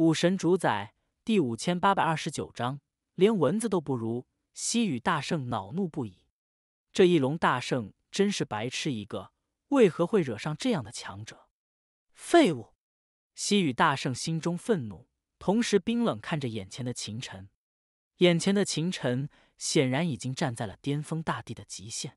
武神主宰第五千八百二十九章，连蚊子都不如。西域大圣恼怒不已，这翼龙大圣真是白痴一个，为何会惹上这样的强者？废物！西域大圣心中愤怒，同时冰冷看着眼前的秦尘。眼前的秦尘显然已经站在了巅峰大帝的极限。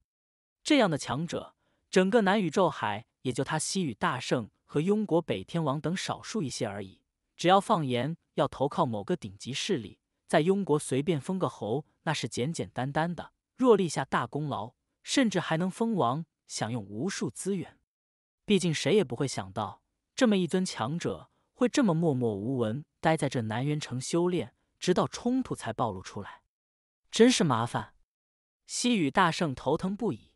这样的强者，整个南宇宙海也就他西域大圣和雍国北天王等少数一些而已。只要放言要投靠某个顶级势力，在雍国随便封个侯，那是简简单单的。若立下大功劳，甚至还能封王，享用无数资源。毕竟谁也不会想到，这么一尊强者会这么默默无闻，待在这南元城修炼，直到冲突才暴露出来。真是麻烦！西雨大圣头疼不已。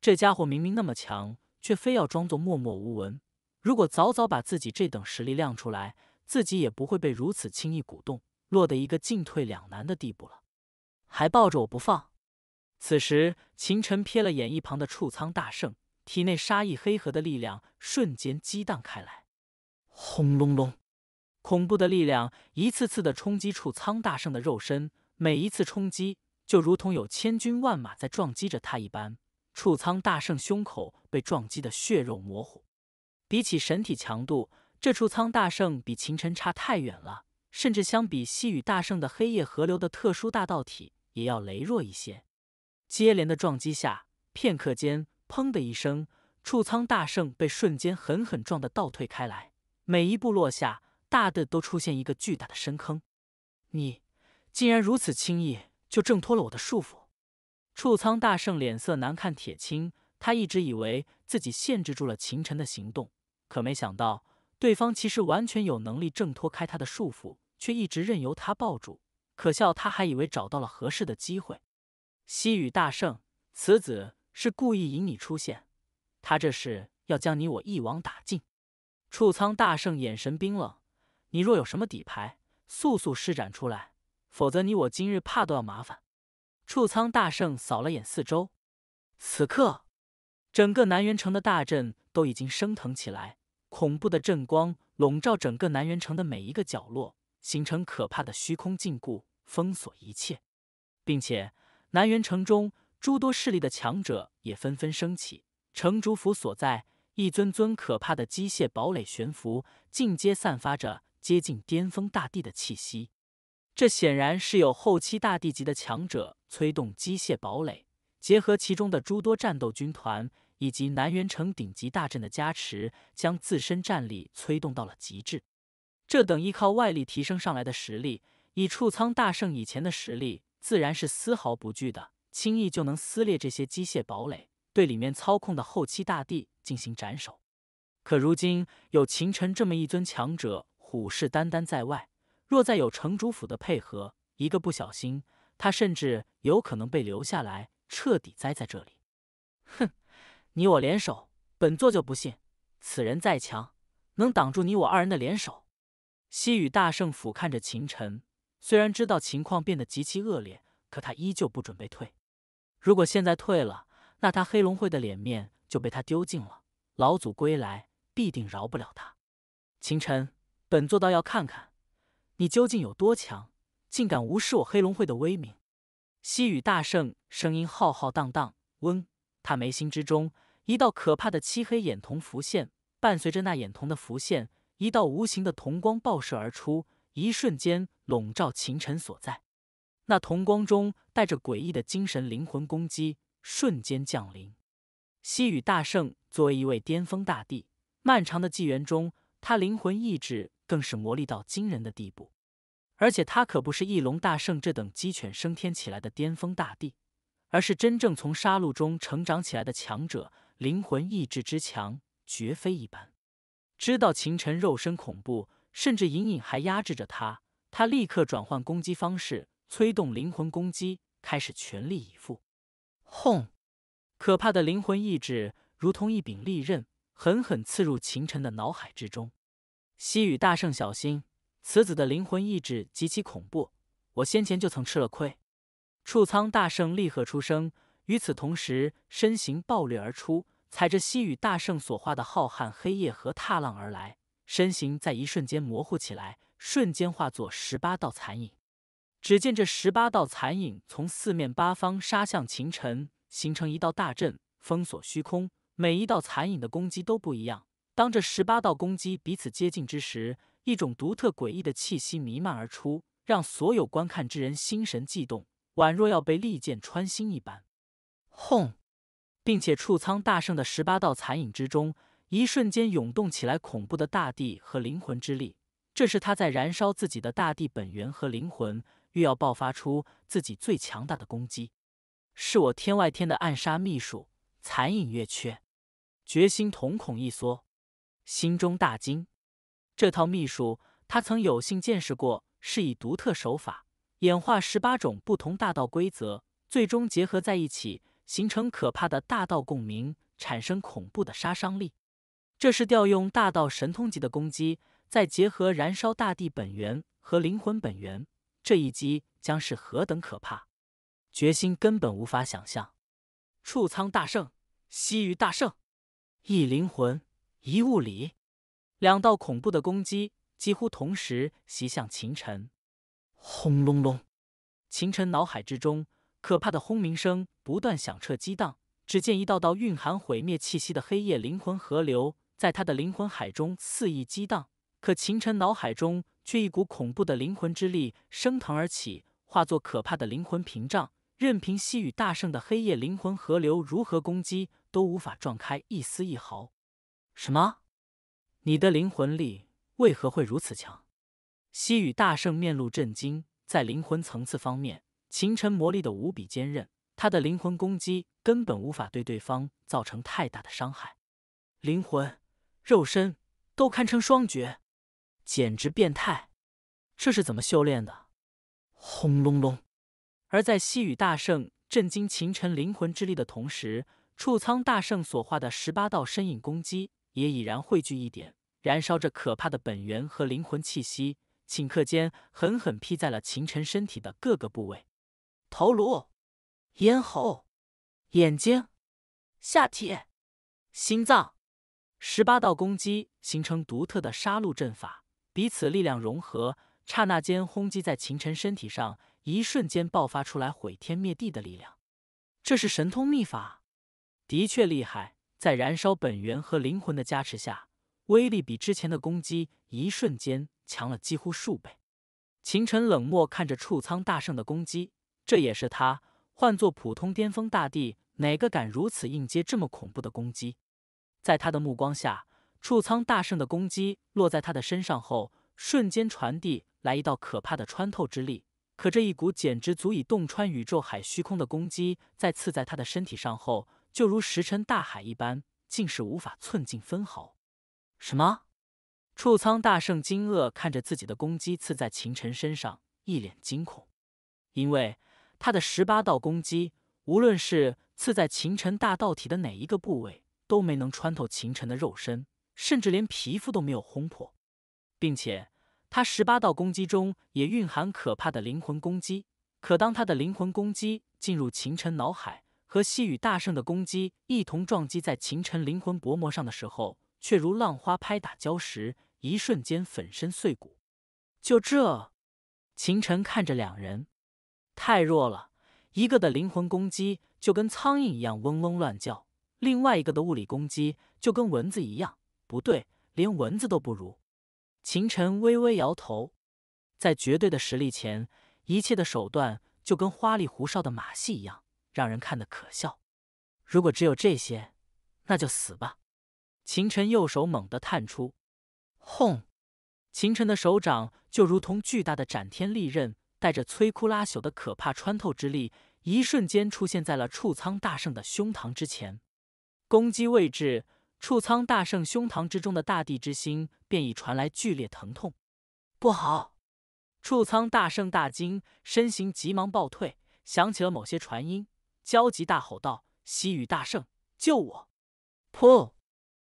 这家伙明明那么强，却非要装作默默无闻。如果早早把自己这等实力亮出来，自己也不会被如此轻易鼓动，落得一个进退两难的地步了，还抱着我不放。此时，秦尘瞥了眼一旁的储仓大圣，体内杀意黑河的力量瞬间激荡开来，轰隆隆，恐怖的力量一次次的冲击储仓大圣的肉身，每一次冲击就如同有千军万马在撞击着他一般。储仓大圣胸口被撞击的血肉模糊，比起神体强度。这处苍大圣比秦尘差太远了，甚至相比西雨大圣的黑夜河流的特殊大道体也要羸弱一些。接连的撞击下，片刻间，砰的一声，处苍大圣被瞬间狠狠撞得倒退开来，每一步落下，大的都出现一个巨大的深坑。你竟然如此轻易就挣脱了我的束缚！处苍大圣脸色难看，铁青。他一直以为自己限制住了秦尘的行动，可没想到。对方其实完全有能力挣脱开他的束缚，却一直任由他抱住。可笑，他还以为找到了合适的机会。西雨大圣，此子是故意引你出现，他这是要将你我一网打尽。触仓大圣眼神冰冷：“你若有什么底牌，速速施展出来，否则你我今日怕都要麻烦。”触仓大圣扫了眼四周，此刻，整个南元城的大阵都已经升腾起来。恐怖的震光笼罩整个南元城的每一个角落，形成可怕的虚空禁锢，封锁一切。并且，南元城中诸多势力的强者也纷纷升起。城主府所在，一尊尊可怕的机械堡垒悬浮，尽皆散发着接近巅峰大帝的气息。这显然是有后期大帝级的强者催动机械堡垒，结合其中的诸多战斗军团。以及南元城顶级大阵的加持，将自身战力催动到了极致。这等依靠外力提升上来的实力，以储仓大圣以前的实力，自然是丝毫不惧的，轻易就能撕裂这些机械堡垒，对里面操控的后期大帝进行斩首。可如今有秦尘这么一尊强者虎视眈眈在外，若再有城主府的配合，一个不小心，他甚至有可能被留下来，彻底栽在这里。哼！你我联手，本座就不信此人再强，能挡住你我二人的联手。西雨大圣俯瞰着秦尘，虽然知道情况变得极其恶劣，可他依旧不准备退。如果现在退了，那他黑龙会的脸面就被他丢尽了。老祖归来，必定饶不了他。秦尘，本座倒要看看你究竟有多强，竟敢无视我黑龙会的威名！西雨大圣声音浩浩荡荡，嗡。他眉心之中，一道可怕的漆黑眼瞳浮现，伴随着那眼瞳的浮现，一道无形的瞳光爆射而出，一瞬间笼罩秦尘所在。那瞳光中带着诡异的精神灵魂攻击，瞬间降临。西雨大圣作为一位巅峰大帝，漫长的纪元中，他灵魂意志更是磨砺到惊人的地步，而且他可不是翼龙大圣这等鸡犬升天起来的巅峰大帝。而是真正从杀戮中成长起来的强者，灵魂意志之强绝非一般。知道秦尘肉身恐怖，甚至隐隐还压制着他，他立刻转换攻击方式，催动灵魂攻击，开始全力以赴。轰！可怕的灵魂意志如同一柄利刃，狠狠刺入秦尘的脑海之中。西雨大圣，小心！此子的灵魂意志极其恐怖，我先前就曾吃了亏。触苍大圣厉喝出声，与此同时，身形暴掠而出，踩着西雨大圣所化的浩瀚黑夜和踏浪而来，身形在一瞬间模糊起来，瞬间化作十八道残影。只见这十八道残影从四面八方杀向秦尘，形成一道大阵，封锁虚空。每一道残影的攻击都不一样。当这十八道攻击彼此接近之时，一种独特诡异的气息弥漫而出，让所有观看之人心神悸动。宛若要被利剑穿心一般，轰！并且触苍大圣的十八道残影之中，一瞬间涌动起来恐怖的大地和灵魂之力。这是他在燃烧自己的大地本源和灵魂，欲要爆发出自己最强大的攻击。是我天外天的暗杀秘术——残影月缺。决心瞳孔一缩，心中大惊。这套秘术，他曾有幸见识过，是以独特手法。演化十八种不同大道规则，最终结合在一起，形成可怕的大道共鸣，产生恐怖的杀伤力。这是调用大道神通级的攻击，再结合燃烧大地本源和灵魂本源，这一击将是何等可怕！决心根本无法想象。触苍大圣、西域大圣，一灵魂，一物理，两道恐怖的攻击几乎同时袭向秦尘。轰隆隆！秦尘脑海之中，可怕的轰鸣声不断响彻激荡。只见一道道蕴含毁灭气息的黑夜灵魂河流，在他的灵魂海中肆意激荡。可秦尘脑海中却一股恐怖的灵魂之力升腾而起，化作可怕的灵魂屏障，任凭西雨大圣的黑夜灵魂河流如何攻击，都无法撞开一丝一毫。什么？你的灵魂力为何会如此强？西雨大圣面露震惊，在灵魂层次方面，秦尘磨砺的无比坚韧，他的灵魂攻击根本无法对对方造成太大的伤害。灵魂、肉身都堪称双绝，简直变态！这是怎么修炼的？轰隆隆！而在西雨大圣震惊秦尘灵魂之力的同时，触苍大圣所化的十八道身影攻击也已然汇聚一点，燃烧着可怕的本源和灵魂气息。顷刻间，狠狠劈在了秦尘身体的各个部位：头颅、咽喉、眼睛、下体、心脏。十八道攻击形成独特的杀戮阵法，彼此力量融合，刹那间轰击在秦尘身体上，一瞬间爆发出来毁天灭地的力量。这是神通秘法，的确厉害。在燃烧本源和灵魂的加持下，威力比之前的攻击一瞬间。强了几乎数倍。秦尘冷漠看着触苍大圣的攻击，这也是他换做普通巅峰大帝，哪个敢如此应接这么恐怖的攻击？在他的目光下，触苍大圣的攻击落在他的身上后，瞬间传递来一道可怕的穿透之力。可这一股简直足以洞穿宇宙海虚空的攻击，在刺在他的身体上后，就如石沉大海一般，竟是无法寸进分毫。什么？触苍大圣惊愕看着自己的攻击刺在秦尘身上，一脸惊恐，因为他的十八道攻击，无论是刺在秦尘大道体的哪一个部位，都没能穿透秦尘的肉身，甚至连皮肤都没有轰破，并且他十八道攻击中也蕴含可怕的灵魂攻击。可当他的灵魂攻击进入秦尘脑海，和西雨大圣的攻击一同撞击在秦尘灵魂薄膜上的时候。却如浪花拍打礁石，一瞬间粉身碎骨。就这，秦尘看着两人，太弱了。一个的灵魂攻击就跟苍蝇一样嗡嗡乱叫，另外一个的物理攻击就跟蚊子一样，不对，连蚊子都不如。秦尘微微摇头，在绝对的实力前，一切的手段就跟花里胡哨的马戏一样，让人看得可笑。如果只有这些，那就死吧。秦晨右手猛地探出，轰！秦晨的手掌就如同巨大的斩天利刃，带着摧枯拉朽的可怕穿透之力，一瞬间出现在了触苍大圣的胸膛之前。攻击位置，触苍大圣胸膛之中的大地之心便已传来剧烈疼痛。不好！触苍大圣大惊，身形急忙暴退，想起了某些传音，焦急大吼道：“西雨大圣，救我！”破！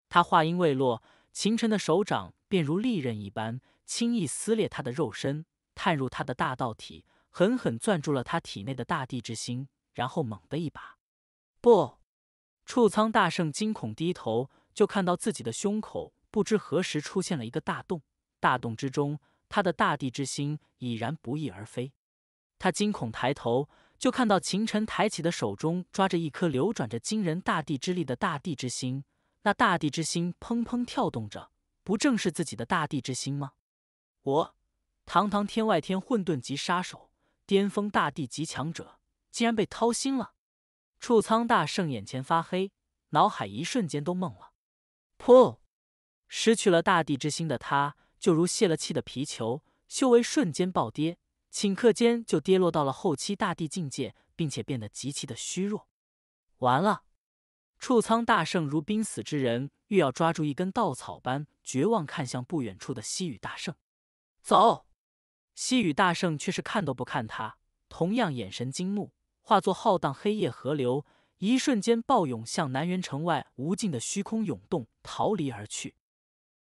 他话音未落，秦尘的手掌便如利刃一般，轻易撕裂他的肉身，探入他的大道体，狠狠攥住了他体内的大地之心，然后猛地一把。不，触苍大圣惊恐低头，就看到自己的胸口不知何时出现了一个大洞，大洞之中，他的大地之心已然不翼而飞。他惊恐抬头，就看到秦尘抬起的手中抓着一颗流转着惊人大地之力的大地之心。那大地之心砰砰跳动着，不正是自己的大地之心吗？我堂堂天外天混沌级杀手、巅峰大地级强者，竟然被掏心了！触苍大圣眼前发黑，脑海一瞬间都懵了。噗！失去了大地之心的他，就如泄了气的皮球，修为瞬间暴跌，顷刻间就跌落到了后期大地境界，并且变得极其的虚弱。完了！触苍大圣如濒死之人，欲要抓住一根稻草般绝望看向不远处的西雨大圣，走。西雨大圣却是看都不看他，同样眼神惊怒，化作浩荡黑夜河流，一瞬间暴涌向南园城外无尽的虚空涌动，逃离而去。